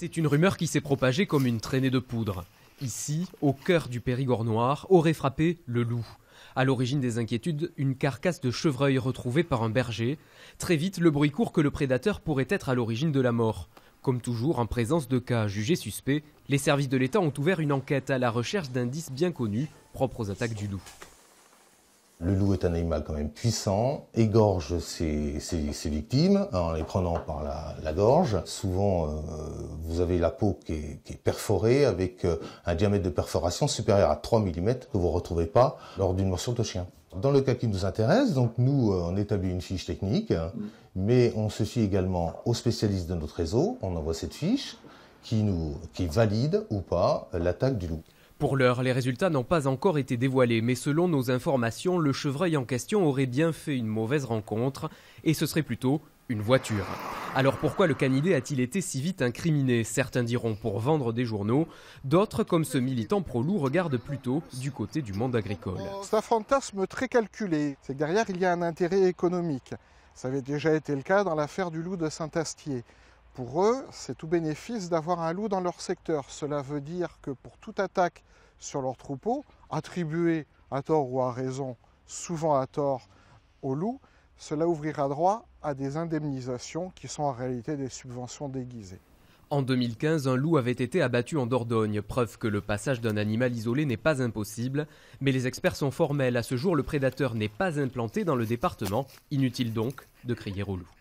C'est une rumeur qui s'est propagée comme une traînée de poudre. Ici, au cœur du Périgord noir, aurait frappé le loup. À l'origine des inquiétudes, une carcasse de chevreuil retrouvée par un berger. Très vite, le bruit court que le prédateur pourrait être à l'origine de la mort. Comme toujours, en présence de cas jugés suspects, les services de l'État ont ouvert une enquête à la recherche d'indices bien connus propres aux attaques du loup. Le loup est un animal quand même puissant, égorge ses, victimes hein, en les prenant par la, gorge. Souvent, euh, vous avez la peau qui est, perforée avec euh, un diamètre de perforation supérieur à 3 mm que vous ne retrouvez pas lors d'une morsure de chien. Dans le cas qui nous intéresse, donc nous, euh, on établit une fiche technique, hein, mm. mais on se fie également aux spécialistes de notre réseau. On envoie cette fiche qui, nous, qui valide ou pas l'attaque du loup. Pour l'heure, les résultats n'ont pas encore été dévoilés, mais selon nos informations, le chevreuil en question aurait bien fait une mauvaise rencontre, et ce serait plutôt une voiture. Alors pourquoi le canidé a-t-il été si vite incriminé Certains diront pour vendre des journaux, d'autres, comme ce militant pro-loup, regardent plutôt du côté du monde agricole. C'est un fantasme très calculé, c'est que derrière il y a un intérêt économique. Ça avait déjà été le cas dans l'affaire du loup de Saint-Astier. Pour eux, c'est tout bénéfice d'avoir un loup dans leur secteur. Cela veut dire que pour toute attaque sur leur troupeau, attribuée à tort ou à raison, souvent à tort, au loup, cela ouvrira droit à des indemnisations qui sont en réalité des subventions déguisées. En 2015, un loup avait été abattu en Dordogne, preuve que le passage d'un animal isolé n'est pas impossible. Mais les experts sont formels, à ce jour le prédateur n'est pas implanté dans le département, inutile donc de crier au loup.